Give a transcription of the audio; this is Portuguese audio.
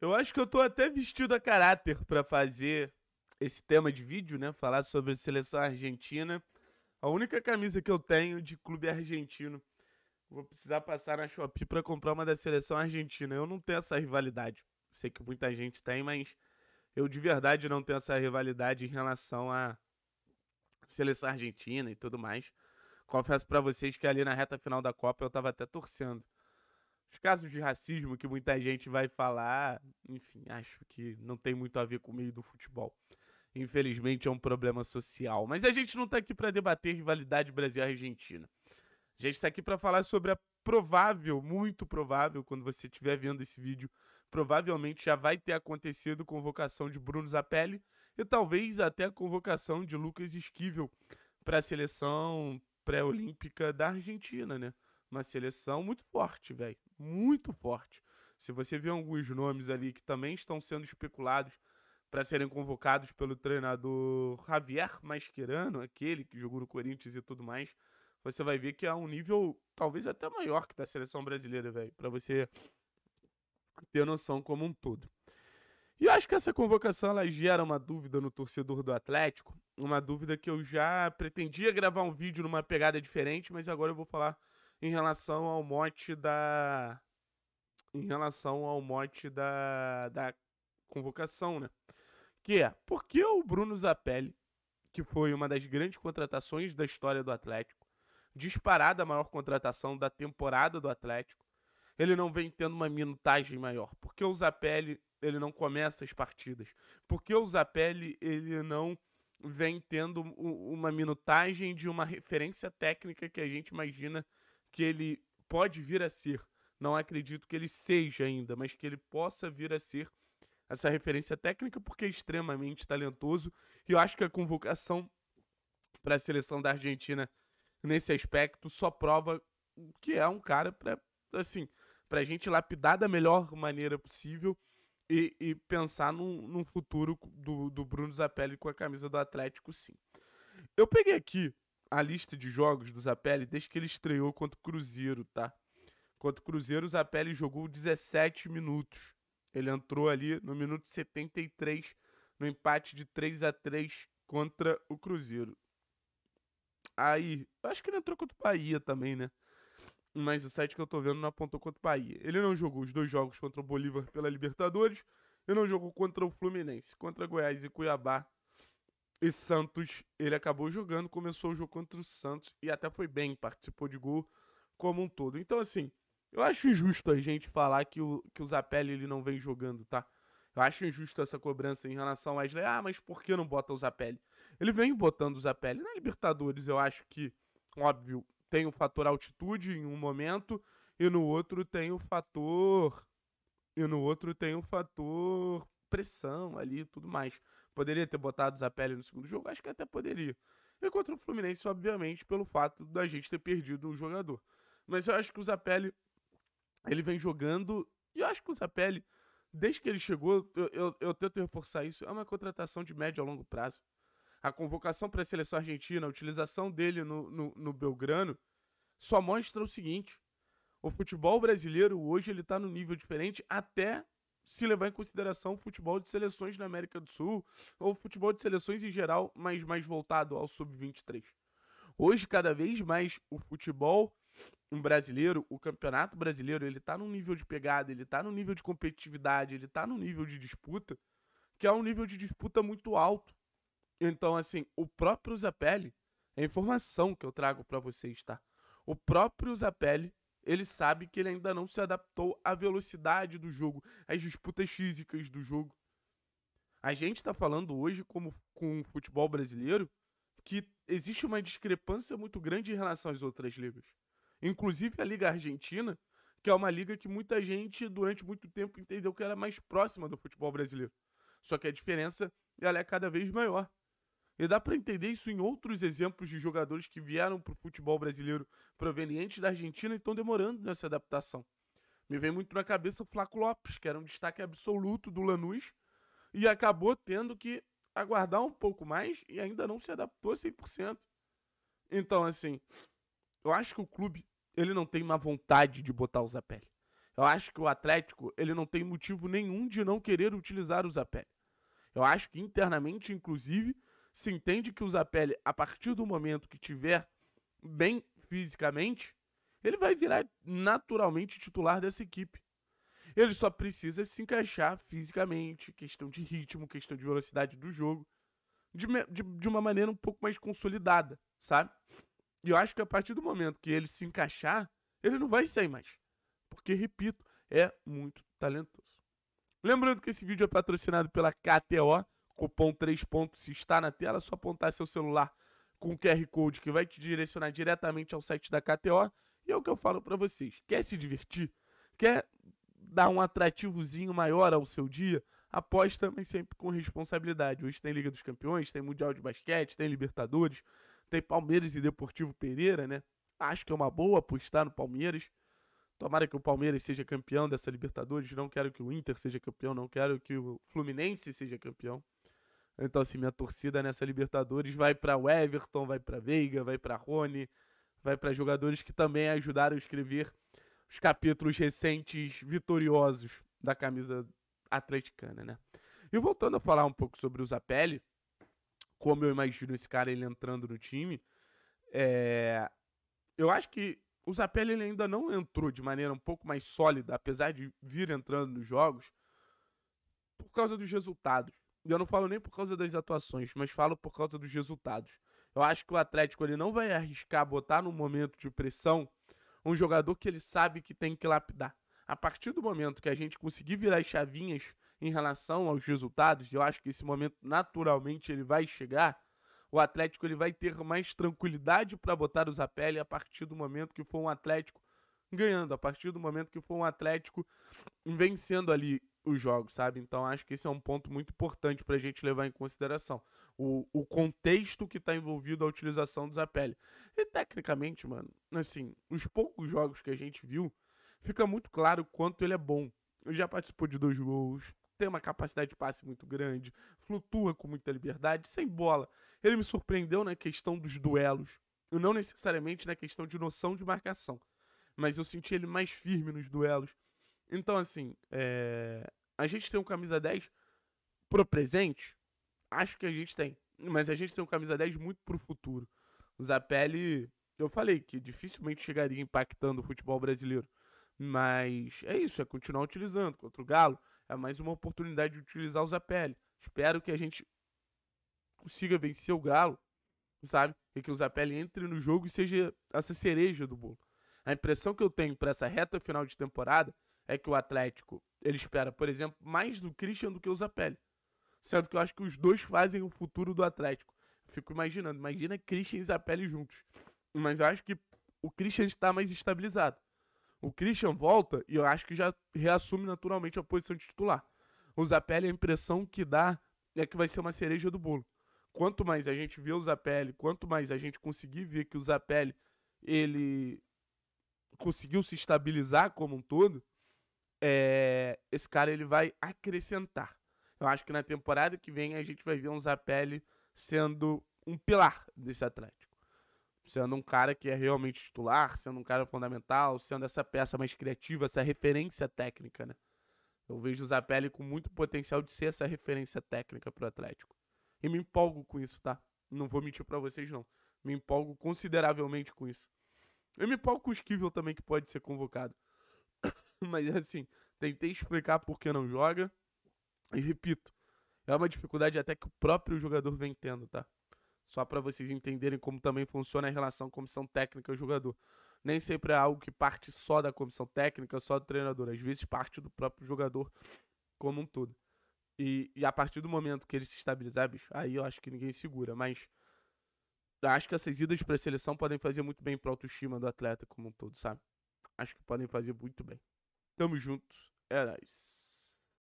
Eu acho que eu tô até vestido a caráter para fazer esse tema de vídeo, né? Falar sobre a seleção argentina. A única camisa que eu tenho de clube argentino. Vou precisar passar na Shopee para comprar uma da seleção argentina. Eu não tenho essa rivalidade. Sei que muita gente tem, mas eu de verdade não tenho essa rivalidade em relação à seleção argentina e tudo mais. Confesso para vocês que ali na reta final da Copa eu tava até torcendo os casos de racismo que muita gente vai falar, enfim, acho que não tem muito a ver com o meio do futebol. Infelizmente é um problema social. Mas a gente não está aqui para debater rivalidade Brasil-Argentina. A gente está aqui para falar sobre a provável, muito provável, quando você estiver vendo esse vídeo, provavelmente já vai ter acontecido convocação de Bruno Zapelli e talvez até a convocação de Lucas Esquivel para a seleção pré-olímpica da Argentina, né? uma seleção muito forte, velho. Muito forte. Se você vê alguns nomes ali que também estão sendo especulados para serem convocados pelo treinador Javier Mascherano, aquele que jogou no Corinthians e tudo mais, você vai ver que é um nível talvez até maior que da seleção brasileira, velho, para você ter noção como um todo. E eu acho que essa convocação ela gera uma dúvida no torcedor do Atlético, uma dúvida que eu já pretendia gravar um vídeo numa pegada diferente, mas agora eu vou falar em relação ao mote da. Em relação ao mote da, da convocação, né? Que é, por que o Bruno Zapelli, que foi uma das grandes contratações da história do Atlético, disparada a maior contratação da temporada do Atlético, ele não vem tendo uma minutagem maior? Por que o Zapelli ele não começa as partidas? Por que o Zapelli ele não vem tendo uma minutagem de uma referência técnica que a gente imagina que ele pode vir a ser. Não acredito que ele seja ainda, mas que ele possa vir a ser essa referência técnica, porque é extremamente talentoso. E eu acho que a convocação para a seleção da Argentina nesse aspecto só prova que é um cara para assim, para a gente lapidar da melhor maneira possível e, e pensar num, num futuro do, do Bruno Zapelli com a camisa do Atlético, sim. Eu peguei aqui a lista de jogos do Zapelli desde que ele estreou contra o Cruzeiro, tá? Contra o Cruzeiro, o Zapelli jogou 17 minutos. Ele entrou ali no minuto 73, no empate de 3 a 3 contra o Cruzeiro. Aí, acho que ele entrou contra o Bahia também, né? Mas o site que eu tô vendo não apontou contra o Bahia. Ele não jogou os dois jogos contra o Bolívar pela Libertadores. Ele não jogou contra o Fluminense. Contra Goiás e Cuiabá, e Santos, ele acabou jogando, começou o jogo contra o Santos e até foi bem, participou de gol como um todo. Então, assim, eu acho injusto a gente falar que o, que o Zapelli ele não vem jogando, tá? Eu acho injusto essa cobrança em relação ao Wesley. Ah, mas por que não bota o Zapelli? Ele vem botando o Zapelli. Na Libertadores, eu acho que, óbvio, tem o fator altitude em um momento e no outro tem o fator. E no outro tem o fator pressão ali e tudo mais. Poderia ter botado o Zapelli no segundo jogo? Acho que até poderia. E contra o Fluminense, obviamente, pelo fato da gente ter perdido um jogador. Mas eu acho que o Zapelli, ele vem jogando, e eu acho que o Zapelli, desde que ele chegou, eu, eu, eu tento reforçar isso, é uma contratação de médio a longo prazo. A convocação para a seleção argentina, a utilização dele no, no, no Belgrano, só mostra o seguinte, o futebol brasileiro hoje ele está num nível diferente até se levar em consideração o futebol de seleções na América do Sul ou futebol de seleções em geral, mas mais voltado ao sub-23. Hoje, cada vez mais, o futebol brasileiro, o campeonato brasileiro, ele tá num nível de pegada, ele tá num nível de competitividade, ele tá num nível de disputa, que é um nível de disputa muito alto. Então, assim, o próprio Zapelli, a é informação que eu trago para vocês, tá? O próprio Zapelli ele sabe que ele ainda não se adaptou à velocidade do jogo, às disputas físicas do jogo. A gente está falando hoje como com o futebol brasileiro que existe uma discrepância muito grande em relação às outras ligas. Inclusive a Liga Argentina, que é uma liga que muita gente durante muito tempo entendeu que era mais próxima do futebol brasileiro. Só que a diferença ela é cada vez maior. E dá para entender isso em outros exemplos de jogadores que vieram para o futebol brasileiro provenientes da Argentina e estão demorando nessa adaptação. Me vem muito na cabeça o Flaco Lopes, que era um destaque absoluto do Lanús e acabou tendo que aguardar um pouco mais e ainda não se adaptou 100%. Então, assim, eu acho que o clube ele não tem uma vontade de botar o Zapelli. Eu acho que o Atlético ele não tem motivo nenhum de não querer utilizar o Zapelli. Eu acho que internamente, inclusive, se entende que o Zapelli, pele a partir do momento que tiver bem fisicamente, ele vai virar naturalmente titular dessa equipe. Ele só precisa se encaixar fisicamente, questão de ritmo, questão de velocidade do jogo, de, de, de uma maneira um pouco mais consolidada, sabe? E eu acho que a partir do momento que ele se encaixar, ele não vai sair mais. Porque, repito, é muito talentoso. Lembrando que esse vídeo é patrocinado pela KTO Cupom 3 pontos está na tela, é só apontar seu celular com o QR Code que vai te direcionar diretamente ao site da KTO. E é o que eu falo para vocês. Quer se divertir? Quer dar um atrativozinho maior ao seu dia? Aposta, mas sempre com responsabilidade. Hoje tem Liga dos Campeões, tem Mundial de Basquete, tem Libertadores, tem Palmeiras e Deportivo Pereira, né? Acho que é uma boa apostar no Palmeiras. Tomara que o Palmeiras seja campeão dessa Libertadores. Não quero que o Inter seja campeão, não quero que o Fluminense seja campeão. Então, assim, minha torcida nessa Libertadores vai para o Everton, vai para Veiga, vai para Rony, vai para jogadores que também ajudaram a escrever os capítulos recentes vitoriosos da camisa atleticana, né? E voltando a falar um pouco sobre o Zapelli, como eu imagino esse cara ele entrando no time, é... eu acho que o Zapelli ele ainda não entrou de maneira um pouco mais sólida, apesar de vir entrando nos jogos, por causa dos resultados eu não falo nem por causa das atuações, mas falo por causa dos resultados. Eu acho que o Atlético ele não vai arriscar botar no momento de pressão um jogador que ele sabe que tem que lapidar. A partir do momento que a gente conseguir virar as chavinhas em relação aos resultados, eu acho que esse momento naturalmente ele vai chegar. O Atlético ele vai ter mais tranquilidade para botar os a pele a partir do momento que for um Atlético ganhando, a partir do momento que for um Atlético vencendo ali os jogos, sabe? Então acho que esse é um ponto muito importante para a gente levar em consideração. O, o contexto que está envolvido a utilização do Zapelli. E tecnicamente, mano, assim, os poucos jogos que a gente viu, fica muito claro quanto ele é bom. Ele já participou de dois gols, tem uma capacidade de passe muito grande, flutua com muita liberdade, sem bola. Ele me surpreendeu na questão dos duelos, e não necessariamente na questão de noção de marcação, mas eu senti ele mais firme nos duelos então, assim, é... a gente tem um camisa 10 pro presente? Acho que a gente tem. Mas a gente tem um camisa 10 muito pro futuro. O Zapelli, eu falei que dificilmente chegaria impactando o futebol brasileiro. Mas é isso, é continuar utilizando. Contra o Galo, é mais uma oportunidade de utilizar o Zapelli. Espero que a gente consiga vencer o Galo, sabe? E que o Zapelli entre no jogo e seja essa cereja do bolo. A impressão que eu tenho para essa reta final de temporada é que o Atlético ele espera, por exemplo, mais do Christian do que o Zapelli. Sendo que eu acho que os dois fazem o futuro do Atlético. fico imaginando, imagina Christian e Zapelli juntos. Mas eu acho que o Christian está mais estabilizado. O Christian volta e eu acho que já reassume naturalmente a posição de titular. O Zapelli, a impressão que dá é que vai ser uma cereja do bolo. Quanto mais a gente vê o Zapelli, quanto mais a gente conseguir ver que o Zapelli ele conseguiu se estabilizar como um todo, é, esse cara ele vai acrescentar. Eu acho que na temporada que vem a gente vai ver um Zapelli sendo um pilar desse Atlético. Sendo um cara que é realmente titular, sendo um cara fundamental, sendo essa peça mais criativa, essa referência técnica, né? Eu vejo o Zapelli com muito potencial de ser essa referência técnica pro Atlético. E me empolgo com isso, tá? Não vou mentir para vocês, não. Me empolgo consideravelmente com isso. Eu me empolgo com o Esquivel também, que pode ser convocado. mas assim, tentei explicar por que não joga. E repito, é uma dificuldade até que o próprio jogador vem tendo, tá? Só para vocês entenderem como também funciona a relação comissão técnica-jogador. Nem sempre é algo que parte só da comissão técnica, só do treinador. Às vezes parte do próprio jogador como um todo. E, e a partir do momento que ele se estabilizar, bicho, aí eu acho que ninguém segura. Mas acho que essas idas para seleção podem fazer muito bem para autoestima do atleta como um todo, sabe? Acho que podem fazer muito bem. Tamo junto. É nóis.